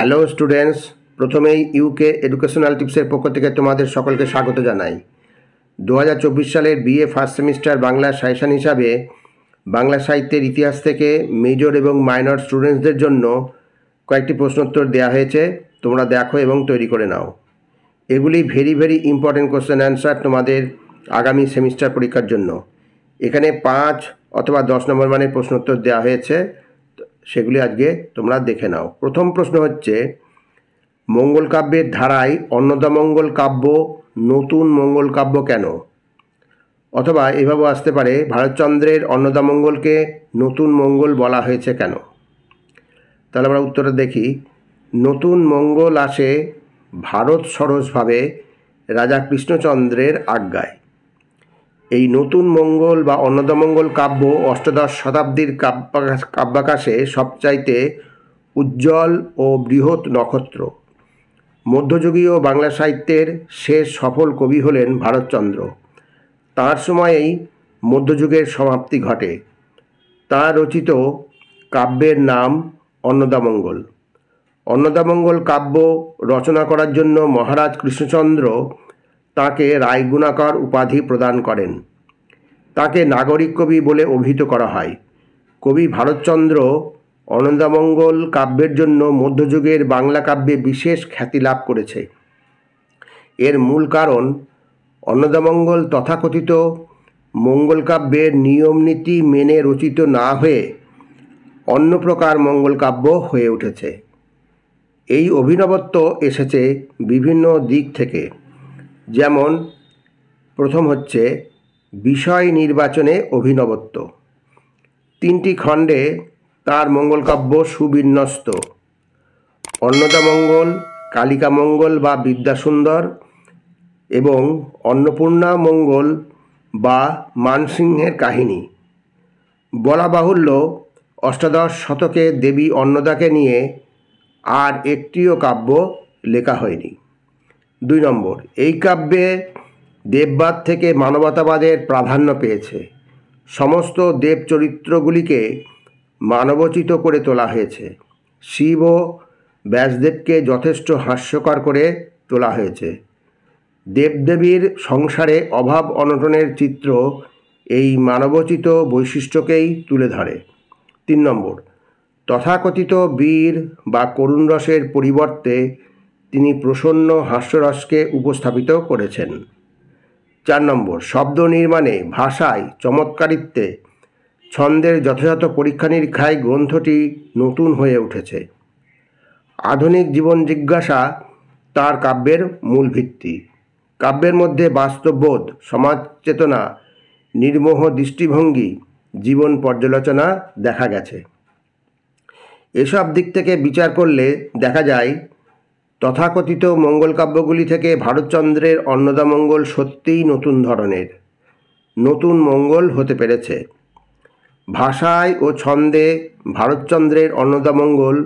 hello students প্রথমেই UK educational টিপসের পক্ষ থেকে তোমাদের সকলকে স্বাগত জানাই দু সালের বিএ ফার্স্ট সেমিস্টার বাংলা সাইশন হিসাবে বাংলা সাহিত্যের ইতিহাস থেকে মেজর এবং মাইনর স্টুডেন্টসদের জন্য কয়েকটি প্রশ্নোত্তর দেওয়া হয়েছে তোমরা দেখো এবং তৈরি করে নাও এগুলি very very important question answer তোমাদের আগামী সেমিস্টার পরীক্ষার জন্য এখানে পাঁচ অথবা দশ নম্বর মানের প্রশ্নোত্তর দেওয়া হয়েছে সেগুলি আজকে তোমরা দেখে নাও প্রথম প্রশ্ন হচ্ছে মঙ্গল কাব্যের ধারায় অন্নদামঙ্গল কাব্য নতুন মঙ্গল কাব্য কেন অথবা এভাবে আসতে পারে ভারতচন্দ্রের অন্নদামঙ্গলকে নতুন মঙ্গল বলা হয়েছে কেন তাহলে আমরা উত্তরটা দেখি নতুন মঙ্গল আসে ভারত সরসভাবে রাজা কৃষ্ণচন্দ্রের আজ্ঞায় এই নতুন মঙ্গল বা অন্নদামঙ্গল কাব্য অষ্টাদশ শতাব্দীর কাব্যাকাশে সবচাইতে উজ্জ্বল ও বৃহৎ নক্ষত্র মধ্যযুগীয় বাংলা সাহিত্যের শেষ সফল কবি হলেন ভারতচন্দ্র তার সময়েই মধ্যযুগের সমাপ্তি ঘটে তার রচিত কাব্যের নাম অন্নদামঙ্গল অন্নদামঙ্গল কাব্য রচনা করার জন্য মহারাজ কৃষ্ণচন্দ্র তাকে রায়গুণাকর উপাধি প্রদান করেন তাকে নাগরিক কবি বলে অভিহিত করা হয় কবি ভারতচন্দ্র অনন্দামঙ্গল কাব্যের জন্য মধ্যযুগের বাংলা কাব্যে বিশেষ খ্যাতি লাভ করেছে এর মূল কারণ অন্নদামঙ্গল তথাকথিত মঙ্গলকাব্যের নিয়মনীতি মেনে রচিত না হয়ে অন্য প্রকার মঙ্গলকাব্য হয়ে উঠেছে এই অভিনবত্ব এসেছে বিভিন্ন দিক থেকে যেমন প্রথম হচ্ছে বিষয় নির্বাচনে অভিনবত্ব তিনটি খণ্ডে তার মঙ্গলকাব্য সুবিন্যস্ত অন্নদামঙ্গল কালিকামঙ্গল বা বিদ্যাসুন্দর এবং অন্নপূর্ণা মঙ্গল বা মানসিংহের কাহিনী বলা বাহুল্য অষ্টাদশ শতকে দেবী অন্নদাকে নিয়ে আর একটিও কাব্য লেখা হয়নি দুই নম্বর এই কাব্যে দেববাদ থেকে মানবতাবাদের প্রাধান্য পেয়েছে সমস্ত দেব চরিত্রগুলিকে মানবচিত করে তোলা হয়েছে শিব ও ব্যাসদেবকে যথেষ্ট হাস্যকর করে তোলা হয়েছে দেবদেবীর সংসারে অভাব অনটনের চিত্র এই মানবচিত বৈশিষ্ট্যকেই তুলে ধরে তিন নম্বর তথাকথিত বীর বা করুণরসের পরিবর্তে তিনি প্রসন্ন হাস্যরসকে উপস্থাপিত করেছেন চার নম্বর শব্দ নির্মাণে ভাষায় চমৎকারিত্বে ছন্দের যথাযথ পরীক্ষা নিরীক্ষায় গ্রন্থটি নতুন হয়ে উঠেছে আধুনিক জীবন জিজ্ঞাসা তার কাব্যের মূল ভিত্তি কাব্যের মধ্যে বাস্তববোধ সমাজ চেতনা নির্মোহ দৃষ্টিভঙ্গি জীবন পর্যালোচনা দেখা গেছে এসব দিক থেকে বিচার করলে দেখা যায় তথাকথিত মঙ্গলকাব্যগুলি থেকে ভারতচন্দ্রের অন্নদামঙ্গল সত্যিই নতুন ধরনের নতুন মঙ্গল হতে পেরেছে ভাষায় ও ছন্দে ভারতচন্দ্রের অন্নদামঙ্গল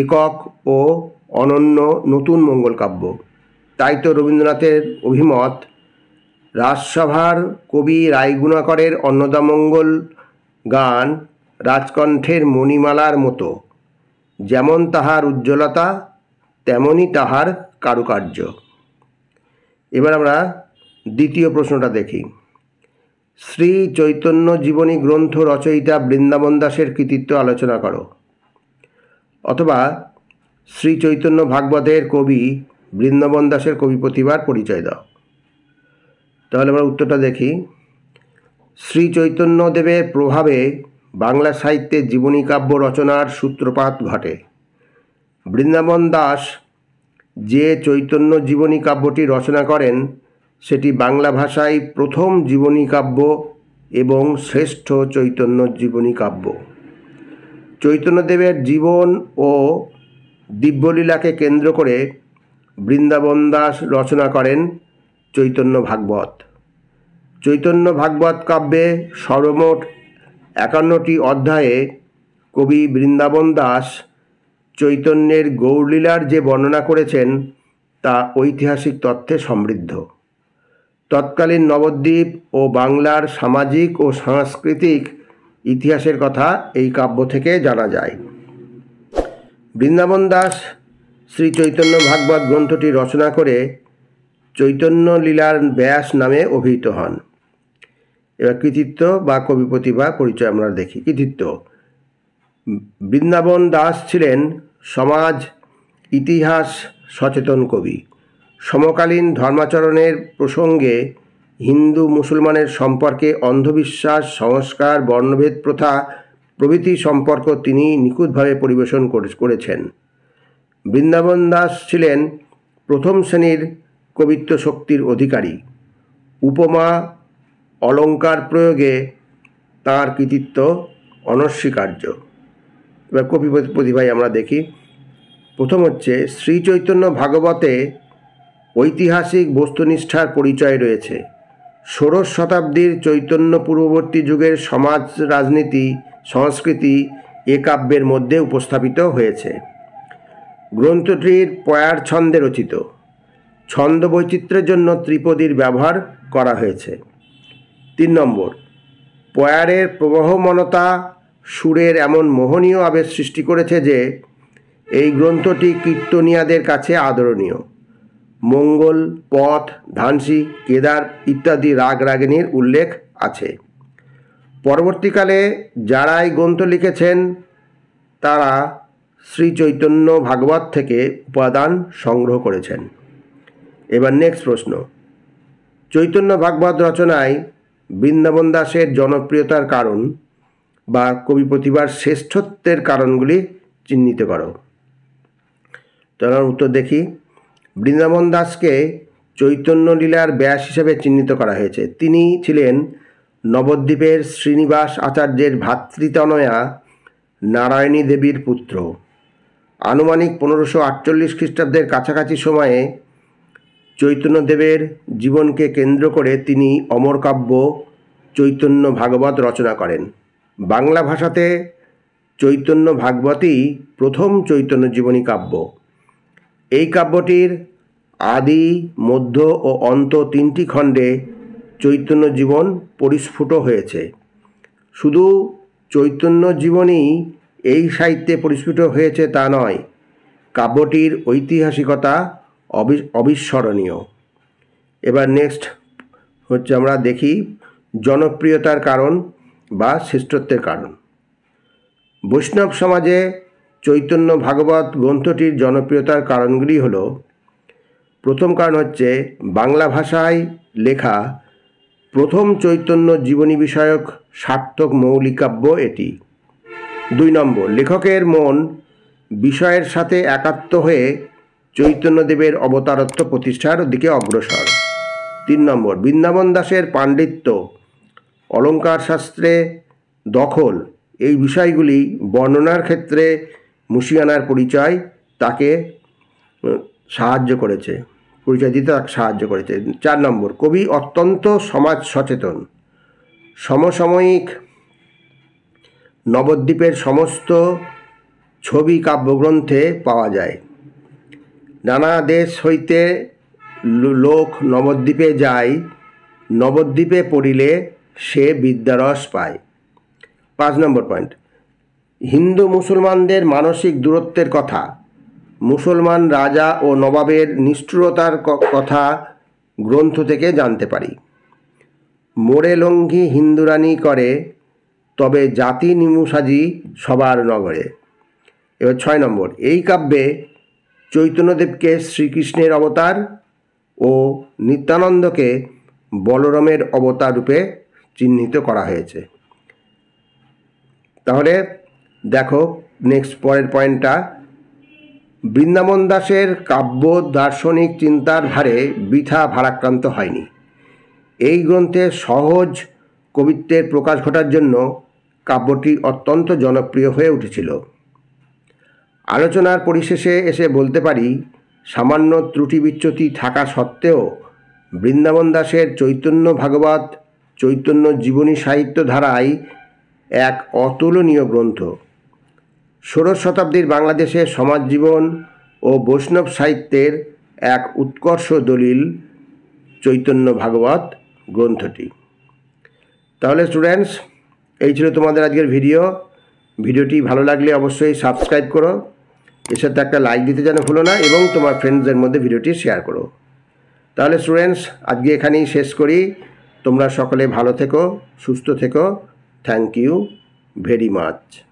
একক ও অনন্য নতুন মঙ্গলকাব্য তাই তো রবীন্দ্রনাথের অভিমত রাজসভার কবি রায়গুণাকরের অন্নদামঙ্গল গান রাজকণ্ঠের মণিমালার মতো যেমন তাহার উজ্জ্বলতা তেমনই তাহার কারুকার্য এবার আমরা দ্বিতীয় প্রশ্নটা দেখি শ্রী চৈতন্য জীবনী গ্রন্থ রচয়িতা বৃন্দাবন দাসের কৃতিত্ব আলোচনা করো অথবা শ্রী চৈতন্য ভাগবতের কবি বৃন্দাবন দাসের কবি প্রতিভার পরিচয় দাও তাহলে আমরা উত্তরটা দেখি শ্রী চৈতন্যদেবের প্রভাবে বাংলা সাহিত্যে জীবনী কাব্য রচনার সূত্রপাত ঘটে বৃন্দাবন দাস যে চৈতন্য জীবনী কাব্যটি রচনা করেন সেটি বাংলা ভাষায় প্রথম জীবনী কাব্য এবং শ্রেষ্ঠ চৈতন্য জীবনী কাব্য চৈতন্যদেবের জীবন ও দিব্যলীলাকে কেন্দ্র করে বৃন্দাবন দাস রচনা করেন চৈতন্য ভাগবত চৈতন্য ভাগবত কাব্যে সর্বমোট একান্নটি অধ্যায়ে কবি বৃন্দাবন দাস চৈতন্যের গৌরলীলার যে বর্ণনা করেছেন তা ঐতিহাসিক তথ্যে সমৃদ্ধ তৎকালীন নবদ্বীপ ও বাংলার সামাজিক ও সাংস্কৃতিক ইতিহাসের কথা এই কাব্য থেকে জানা যায় বৃন্দাবন দাস শ্রী চৈতন্য ভাগবত গ্রন্থটি রচনা করে চৈতন্য লীলার ব্যাস নামে অভিহিত হন এবার কৃতিত্ব বা কবি প্রতিভা পরিচয় আমরা দেখি কৃতিত্ব বৃন্দাবন দাস ছিলেন সমাজ ইতিহাস সচেতন কবি সমকালীন ধর্মাচরণের প্রসঙ্গে হিন্দু মুসলমানের সম্পর্কে অন্ধবিশ্বাস সংস্কার বর্ণভেদ প্রথা প্রভৃতি সম্পর্ক তিনি নিখুঁতভাবে পরিবেশন করেছেন বৃন্দাবন দাস ছিলেন প্রথম শ্রেণীর কবিত্ব শক্তির অধিকারী উপমা অলঙ্কার প্রয়োগে তার কৃতিত্ব অনস্বীকার্য এবার কবি প্রতিভাই আমরা দেখি প্রথম হচ্ছে শ্রী চৈতন্য ভাগবতে ঐতিহাসিক বস্তুনিষ্ঠার পরিচয় রয়েছে ষোড়শ শতাব্দীর চৈতন্য পূর্ববর্তী যুগের সমাজ রাজনীতি সংস্কৃতি এ কাব্যের মধ্যে উপস্থাপিত হয়েছে গ্রন্থটির পয়ার ছন্দে রচিত ছন্দ বৈচিত্র্যের জন্য ত্রিপদীর ব্যবহার করা হয়েছে তিন নম্বর পয়ারের প্রবহমানতা সুরের এমন মোহনীয় আবেগ সৃষ্টি করেছে যে এই গ্রন্থটি কীর্তনিয়াদের কাছে আদরণীয় মঙ্গল পথ ধানসি কেদার ইত্যাদি রাগ রাগিনীর উল্লেখ আছে পরবর্তীকালে যারা এই গ্রন্থ লিখেছেন তারা শ্রী চৈতন্য ভাগবত থেকে উপাদান সংগ্রহ করেছেন এবার নেক্সট প্রশ্ন চৈতন্য ভাগবত রচনায় বৃন্দাবন দাসের জনপ্রিয়তার কারণ বা কবি প্রতিভার শ্রেষ্ঠত্বের কারণগুলি চিহ্নিত করো তোমার উত্তর দেখি বৃন্দাবন দাসকে চৈতন্য লীলার ব্যাস হিসেবে চিহ্নিত করা হয়েছে তিনি ছিলেন নবদ্বীপের শ্রীনিবাস আচার্যের ভাতৃতনয়া নারায়ণী দেবীর পুত্র আনুমানিক পনেরোশো আটচল্লিশ খ্রিস্টাব্দের কাছাকাছি সময়ে চৈতন্যদেবের জীবনকে কেন্দ্র করে তিনি অমরকাব্য চৈতন্য ভাগবত রচনা করেন বাংলা ভাষাতে চৈতন্য ভাগবতই প্রথম চৈতন্য জীবনী কাব্য এই কাব্যটির আদি মধ্য ও অন্ত তিনটি খণ্ডে চৈতন্য জীবন পরিস্ফুট হয়েছে শুধু চৈতন্য জীবনই এই সাহিত্যে পরিস্ফুট হয়েছে তা নয় কাব্যটির ঐতিহাসিকতা অবিস্মরণীয় এবার নেক্সট হচ্ছে আমরা দেখি জনপ্রিয়তার কারণ বা শ্রেষ্ঠত্বের কারণ বৈষ্ণব সমাজে চৈতন্য ভাগবত গ্রন্থটির জনপ্রিয়তার কারণগুলি হল প্রথম কারণ হচ্ছে বাংলা ভাষায় লেখা প্রথম চৈতন্য জীবনী বিষয়ক সার্থক মৌলিকাব্য এটি দুই নম্বর লেখকের মন বিষয়ের সাথে একাত্ম হয়ে চৈতন্যদেবের অবতারত্ব প্রতিষ্ঠার দিকে অগ্রসর তিন নম্বর বৃন্দাবন দাসের পাণ্ডিত্য অলঙ্কার শাস্ত্রে দখল এই বিষয়গুলি বর্ণনার ক্ষেত্রে মুশিয়ানার পরিচয় তাকে সাহায্য করেছে পরিচয় দিতে তাকে সাহায্য করেছে চার নম্বর কবি অত্যন্ত সমাজ সচেতন সমসাময়িক নবদ্বীপের সমস্ত ছবি কাব্যগ্রন্থে পাওয়া যায় নানা দেশ হইতে লোক নবদ্বীপে যায় নবদ্বীপে পড়িলে সে বিদ্যারস পায় পাঁচ নম্বর পয়েন্ট হিন্দু মুসলমানদের মানসিক দূরত্বের কথা মুসলমান রাজা ও নবাবের নিষ্ঠুরতার কথা গ্রন্থ থেকে জানতে পারি মোড়ে লঙ্ঘি হিন্দুরানি করে তবে জাতি নিমুসাজি সবার নগরে এবার ছয় নম্বর এই কাব্যে চৈতন্যদেবকে শ্রীকৃষ্ণের অবতার ও নিত্যানন্দকে বলরমের অবতার রূপে চিহ্নিত করা হয়েছে তাহলে দেখো নেক্সট পরের পয়েন্টটা বৃন্দাবন দাসের কাব্য দার্শনিক চিন্তার ভারে বৃথা ভারাক্রান্ত হয়নি এই গ্রন্থে সহজ কবিত্বের প্রকাশ ঘটার জন্য কাব্যটি অত্যন্ত জনপ্রিয় হয়ে উঠেছিল আলোচনার পরিশেষে এসে বলতে পারি সামান্য ত্রুটি বিচ্যুতি থাকা সত্ত্বেও বৃন্দাবন দাসের চৈতন্য ভাগবত চৈতন্য জীবনী সাহিত্য ধারায় এক অতুলনীয় গ্রন্থ ষোড়শ শতাব্দীর বাংলাদেশে সমাজ জীবন ও বৈষ্ণব সাহিত্যের এক উৎকর্ষ দলিল চৈতন্য ভাগবত গ্রন্থটি তাহলে স্টুডেন্টস এই ছিল তোমাদের আজকের ভিডিও ভিডিওটি ভালো লাগলে অবশ্যই সাবস্ক্রাইব করো এর সাথে একটা লাইক দিতে যেন ভুলো না এবং তোমার ফ্রেন্ডসদের মধ্যে ভিডিওটি শেয়ার করো তাহলে স্টুডেন্টস আজকে এখানেই শেষ করি তোমরা সকলে ভালো থেকো সুস্থ থেকো থ্যাংক ইউ ভেরি মাচ